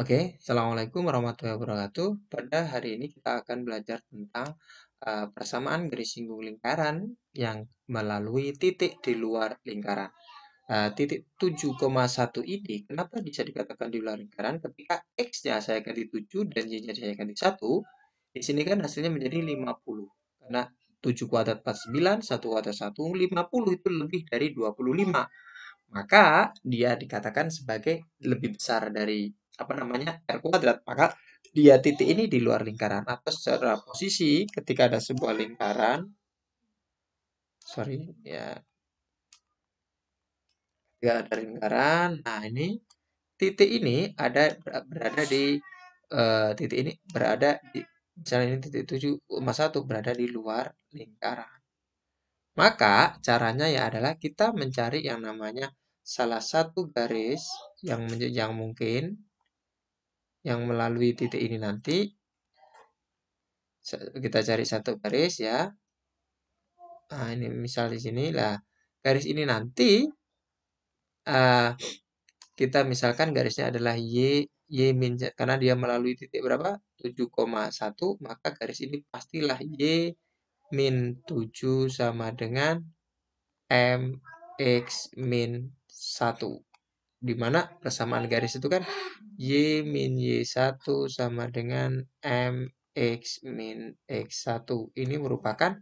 Oke, Assalamualaikum warahmatullahi wabarakatuh. Pada hari ini kita akan belajar tentang uh, persamaan garis singgung lingkaran yang melalui titik di luar lingkaran. Uh, titik 7,1 ini kenapa bisa dikatakan di luar lingkaran ketika X-nya saya ganti 7 dan Y-nya saya ganti 1, di sini kan hasilnya menjadi 50. Karena 7 kuadrat 49, 1 kuadrat 1, 50 itu lebih dari 25 maka dia dikatakan sebagai lebih besar dari apa namanya R kuadrat maka dia titik ini di luar lingkaran atau secara posisi ketika ada sebuah lingkaran sorry ya ketika ada lingkaran nah ini titik ini ada berada di uh, titik ini berada di misalnya ini titik 7,1 berada di luar lingkaran maka caranya ya adalah kita mencari yang namanya salah satu garis yang yang mungkin yang melalui titik ini nanti. Kita cari satu garis ya. Nah, ini misal di sini lah. Garis ini nanti uh, kita misalkan garisnya adalah Y Y min karena dia melalui titik berapa? 7,1 maka garis ini pastilah Y min 7 sama dengan MX min 1 di mana persamaan garis itu kan Y min Y1 sama dengan MX min X1. Ini merupakan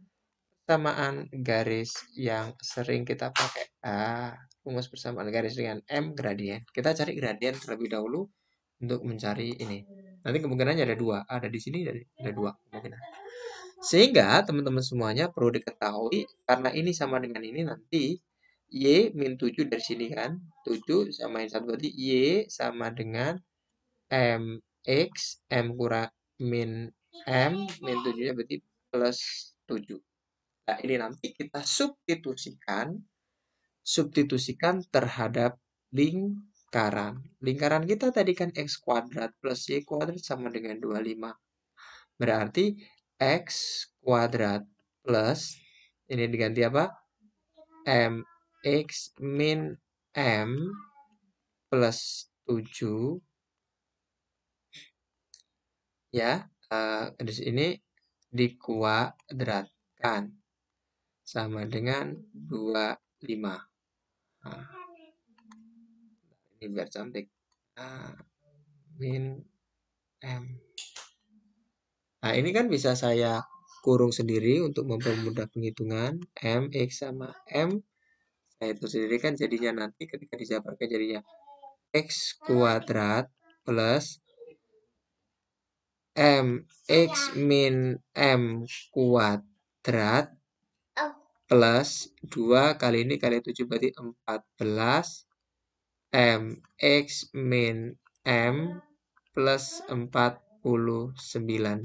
persamaan garis yang sering kita pakai. Ah, rumus persamaan garis dengan M gradien. Kita cari gradien terlebih dahulu untuk mencari ini. Nanti kemungkinannya ada dua. Ada di sini ada dua kemungkinan. Sehingga teman-teman semuanya perlu diketahui karena ini sama dengan ini nanti Y min 7 dari sini kan. 7 yang 1 berarti Y sama dengan MX. M kurang min M. Min 7 berarti plus 7. Nah, ini nanti kita substitusikan. Substitusikan terhadap lingkaran. Lingkaran kita tadi kan X kuadrat plus Y kuadrat sama dengan 25. Berarti X kuadrat plus, ini diganti apa? M X min M plus 7 ya uh, di sini dikuadratkan sama dengan 25 nah, ini biar cantik nah, min M nah ini kan bisa saya kurung sendiri untuk mempermudah penghitungan M X sama M Nah itu sendiri kan jadinya nanti ketika dijabarkan jadinya x kuadrat plus mx min m kuadrat plus 2 kali ini kali 7 berarti 14 mx min m plus 49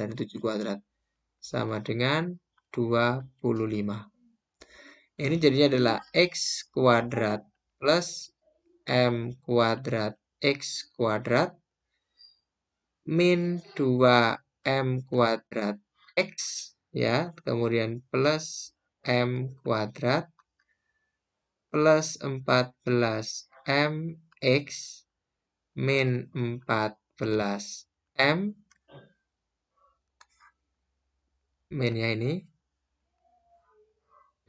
dan 7 kuadrat sama dengan 25. Ini jadinya adalah X kuadrat plus M kuadrat X kuadrat min 2M kuadrat X ya. Kemudian plus M kuadrat plus 14M X min 14M minnya ini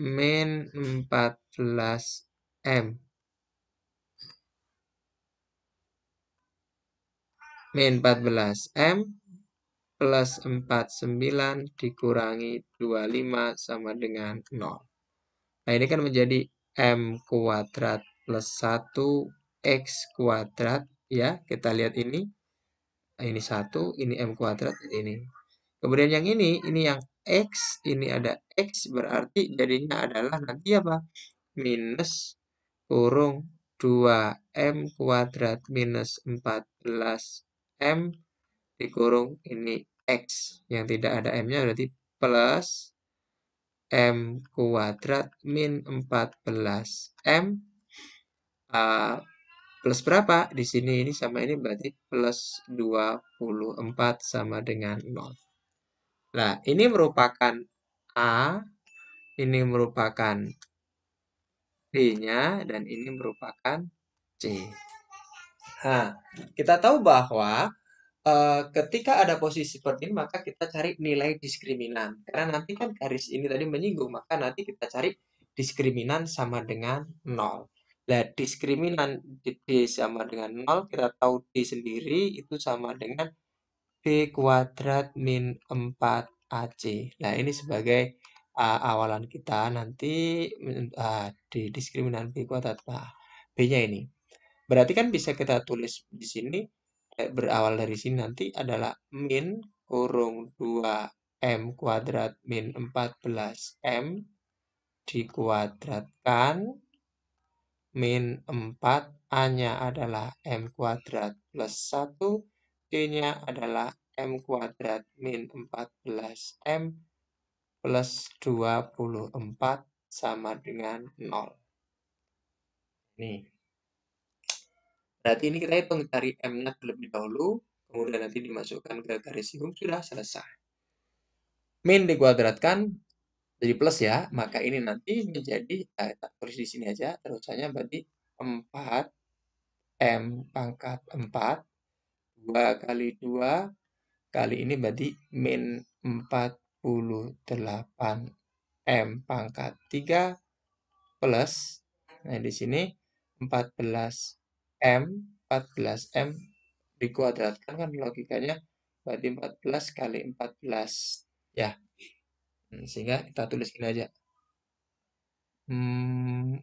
min 14M. Min 14M plus 49 dikurangi 25 sama dengan 0. Nah ini kan menjadi M kuadrat plus 1 X kuadrat ya. Kita lihat ini. Nah, ini satu, ini M kuadrat, ini. Kemudian yang ini, ini yang X, ini ada X, berarti jadinya adalah nanti apa? Minus kurung 2M kuadrat minus 14M dikurung ini X. Yang tidak ada M-nya berarti plus M kuadrat min 14M uh, ah, plus berapa? Di sini ini sama ini berarti plus 24 sama dengan 0. Nah, ini merupakan A, ini merupakan b nya dan ini merupakan C. Nah, kita tahu bahwa e, ketika ada posisi seperti ini maka kita cari nilai diskriminan karena nanti kan garis ini tadi menyinggung maka nanti kita cari diskriminan sama dengan nol. Nah, diskriminan D sama dengan nol kita tahu D sendiri itu sama dengan B kuadrat min 4AC. Nah, ini sebagai uh, awalan kita nanti uh, di diskriminan B kuadrat. Nah, B-nya ini. Berarti kan bisa kita tulis di sini eh, berawal dari sini nanti adalah min kurung 2M kuadrat min 14M dikuadratkan min 4 A-nya adalah M kuadrat plus 1 nya adalah M kuadrat min 14M plus 24 sama dengan 0. Nih. Berarti ini kita hitung cari M-nya terlebih dahulu, kemudian nanti dimasukkan ke garis singgung, sudah selesai. Min dikuadratkan jadi plus ya, maka ini nanti menjadi, eh, tak tulis di sini aja, terusannya berarti 4 M pangkat 4 2 kali 2 kali ini berarti min 48 M pangkat 3 plus nah di sini 14 M 14 M dikuadratkan kan logikanya berarti 14 kali 14 ya hmm, sehingga kita tulis ini aja hmm,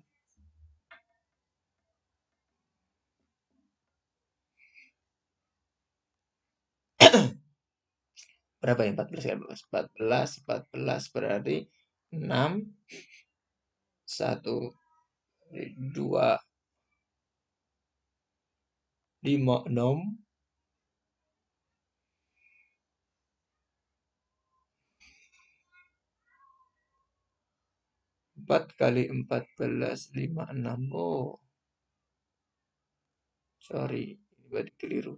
berapa ya 14 ya, kali 14 14 14 berarti 6 1 2 5 6 4 kali 14 5 6 oh sorry ini berarti keliru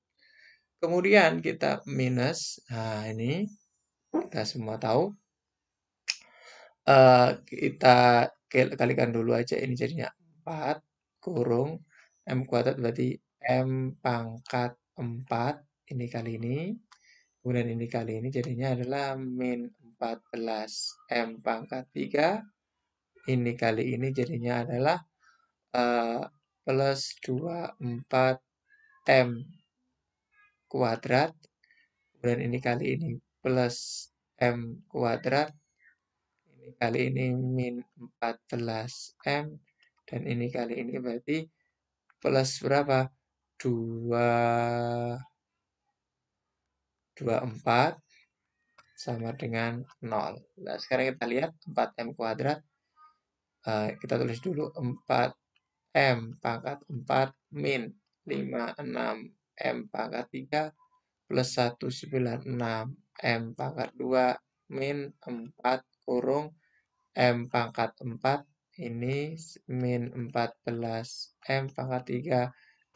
Kemudian kita minus, nah ini kita semua tahu. Uh, kita kalikan dulu aja ini jadinya 4 kurung M kuadrat berarti M pangkat 4 ini kali ini. Kemudian ini kali ini jadinya adalah min 14 M pangkat 3. Ini kali ini jadinya adalah uh, plus 24 M kuadrat, kemudian ini kali ini plus M kuadrat, ini kali ini min 14M, dan ini kali ini berarti plus berapa? 2 24 sama dengan 0. Nah, sekarang kita lihat 4M kuadrat. Uh, kita tulis dulu 4M pangkat 4 min 5, 6, M pangkat 3 plus 196 M pangkat 2 min 4 kurung M pangkat 4 ini min 14 M pangkat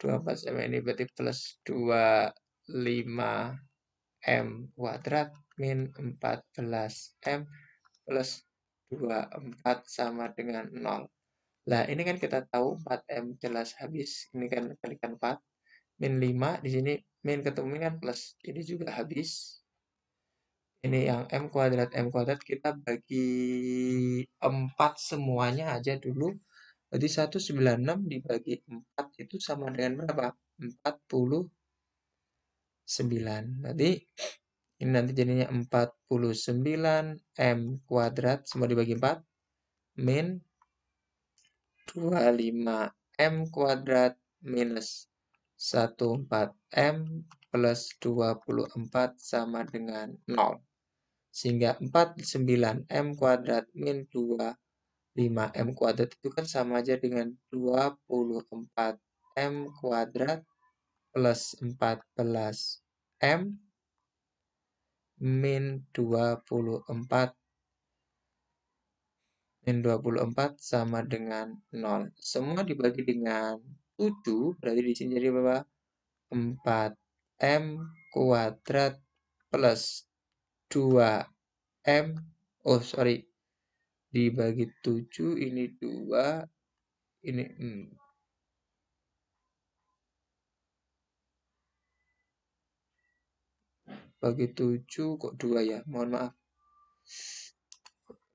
3 24 M ini berarti plus 25 M kuadrat min 14 M plus 24 sama dengan 0. Nah, ini kan kita tahu 4M jelas habis. Ini kan kalikan 4 min 5 di sini min ketemu min kan plus ini juga habis ini yang m kuadrat m kuadrat kita bagi 4 semuanya aja dulu jadi 196 dibagi 4 itu sama dengan berapa 49 berarti ini nanti jadinya 49 m kuadrat semua dibagi 4 min 25 m kuadrat minus 14M plus 24 sama dengan 0. Sehingga 49M kuadrat min 25M kuadrat itu kan sama aja dengan 24M kuadrat plus 14M min 24 min 24 sama dengan 0. Semua dibagi dengan utuh berarti di sini jadi berapa 4 m kuadrat plus 2 m oh sorry dibagi 7 ini 2 ini hmm. bagi 7 kok 2 ya mohon maaf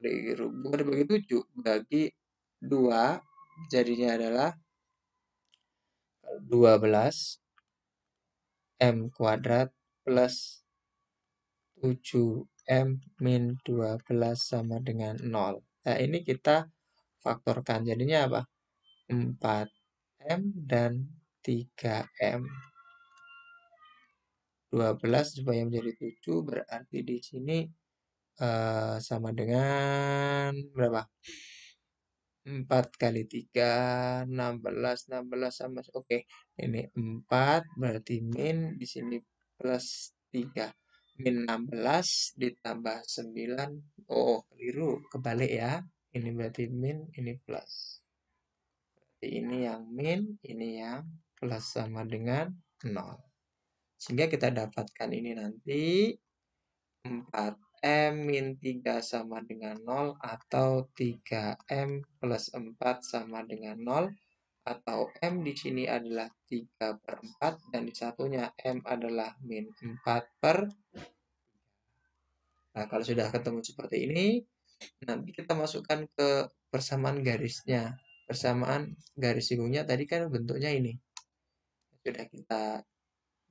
dari dibagi 7 bagi 2 jadinya adalah 12 M kuadrat plus 7M min 12 sama dengan 0. Nah, ini kita faktorkan. Jadinya apa? 4M dan 3M. 12 supaya menjadi 7 berarti di sini uh, sama dengan berapa? 4 kali 3, 16, 16 sama, oke. Okay. Ini 4, berarti min di sini plus 3. Min 16 ditambah 9, oh, keliru, kebalik ya. Ini berarti min, ini plus. Berarti ini yang min, ini yang plus sama dengan 0. Sehingga kita dapatkan ini nanti 4 M min 3 sama dengan 0 atau 3M plus 4 sama dengan 0 atau M di sini adalah 3 per 4 dan di satunya M adalah min 4 per Nah, kalau sudah ketemu seperti ini, nanti kita masukkan ke persamaan garisnya. Persamaan garis singgungnya tadi kan bentuknya ini. Sudah kita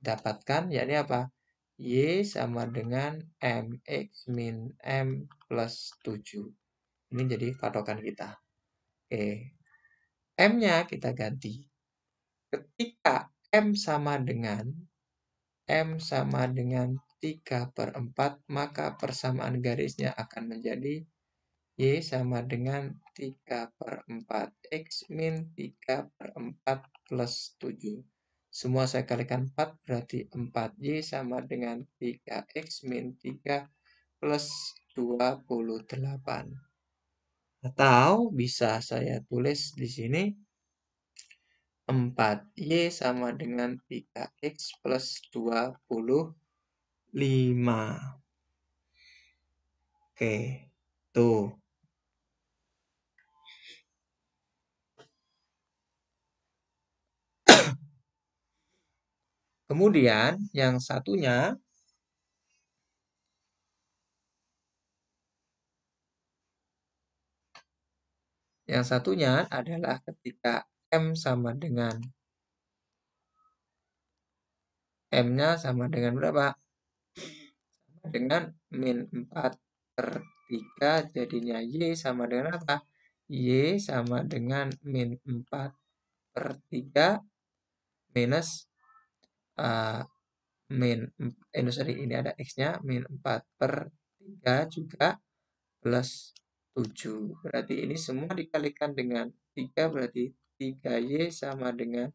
dapatkan, yakni apa? Y sama dengan MX min M plus 7. Ini jadi patokan kita. Oke. M-nya kita ganti. Ketika M sama dengan M sama dengan 3 per 4, maka persamaan garisnya akan menjadi Y sama dengan 3 per 4 X min 3 per 4 plus 7. Semua saya kalikan 4, berarti 4Y sama dengan 3X min 3 plus 28. Atau bisa saya tulis di sini 4Y sama dengan 3X plus 25. Oke, tuh. Kemudian yang satunya Yang satunya adalah ketika M sama dengan M-nya sama dengan berapa? Sama dengan min empat per 3 jadinya Y sama dengan apa? Y sama dengan min empat per 3 minus uh, min eh, sorry, ini ada x-nya min 4 per 3 juga plus 7 berarti ini semua dikalikan dengan 3 berarti 3y sama dengan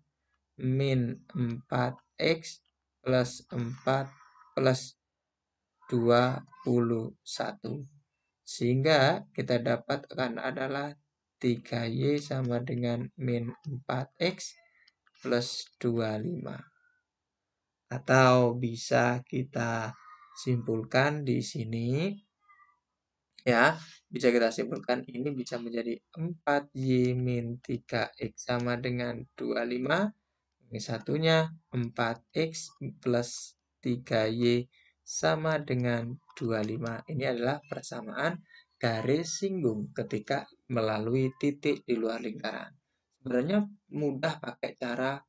min 4x plus 4 plus 21 sehingga kita dapatkan adalah 3y sama dengan min 4x plus 25 atau bisa kita simpulkan di sini ya bisa kita simpulkan ini bisa menjadi 4y min 3x sama dengan 25 ini satunya 4x plus 3y sama dengan 25 ini adalah persamaan garis singgung ketika melalui titik di luar lingkaran sebenarnya mudah pakai cara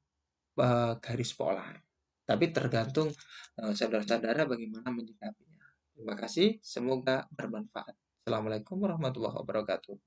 uh, garis pola tapi tergantung eh, saudara-saudara bagaimana menyikapinya. Terima kasih, semoga bermanfaat. Assalamualaikum warahmatullahi wabarakatuh.